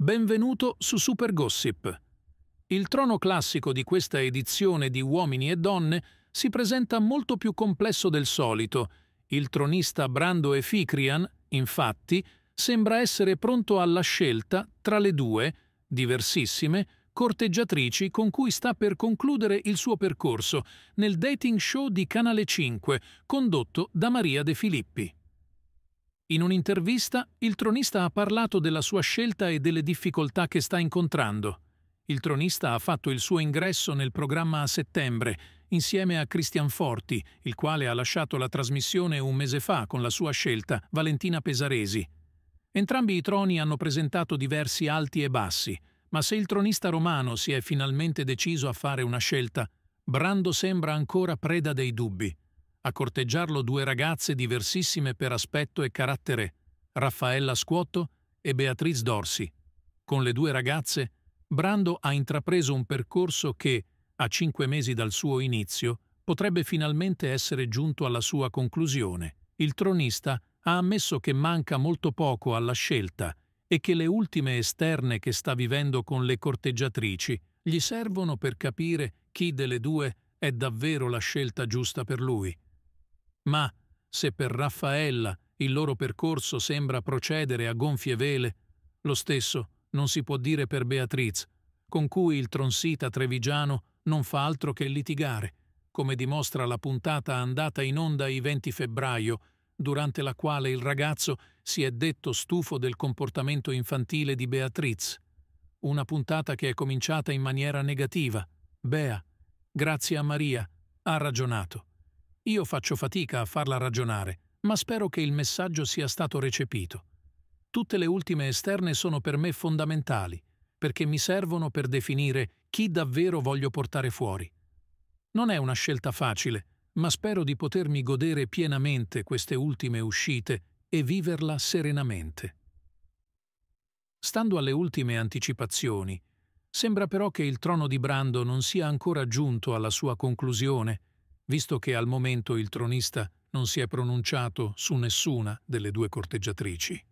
Benvenuto su Super Gossip. Il trono classico di questa edizione di Uomini e Donne si presenta molto più complesso del solito. Il tronista Brando Eficrian, infatti, sembra essere pronto alla scelta tra le due, diversissime, corteggiatrici con cui sta per concludere il suo percorso nel dating show di Canale 5, condotto da Maria De Filippi. In un'intervista, il tronista ha parlato della sua scelta e delle difficoltà che sta incontrando. Il tronista ha fatto il suo ingresso nel programma a settembre, insieme a Cristian Forti, il quale ha lasciato la trasmissione un mese fa con la sua scelta, Valentina Pesaresi. Entrambi i troni hanno presentato diversi alti e bassi, ma se il tronista romano si è finalmente deciso a fare una scelta, Brando sembra ancora preda dei dubbi a corteggiarlo due ragazze diversissime per aspetto e carattere, Raffaella Scuotto e Beatriz Dorsi. Con le due ragazze, Brando ha intrapreso un percorso che, a cinque mesi dal suo inizio, potrebbe finalmente essere giunto alla sua conclusione. Il tronista ha ammesso che manca molto poco alla scelta e che le ultime esterne che sta vivendo con le corteggiatrici gli servono per capire chi delle due è davvero la scelta giusta per lui. Ma, se per Raffaella il loro percorso sembra procedere a gonfie vele, lo stesso non si può dire per Beatriz, con cui il tronsita trevigiano non fa altro che litigare, come dimostra la puntata andata in onda i 20 febbraio, durante la quale il ragazzo si è detto stufo del comportamento infantile di Beatriz. Una puntata che è cominciata in maniera negativa. Bea, grazie a Maria, ha ragionato. Io faccio fatica a farla ragionare, ma spero che il messaggio sia stato recepito. Tutte le ultime esterne sono per me fondamentali, perché mi servono per definire chi davvero voglio portare fuori. Non è una scelta facile, ma spero di potermi godere pienamente queste ultime uscite e viverla serenamente. Stando alle ultime anticipazioni, sembra però che il trono di Brando non sia ancora giunto alla sua conclusione visto che al momento il tronista non si è pronunciato su nessuna delle due corteggiatrici.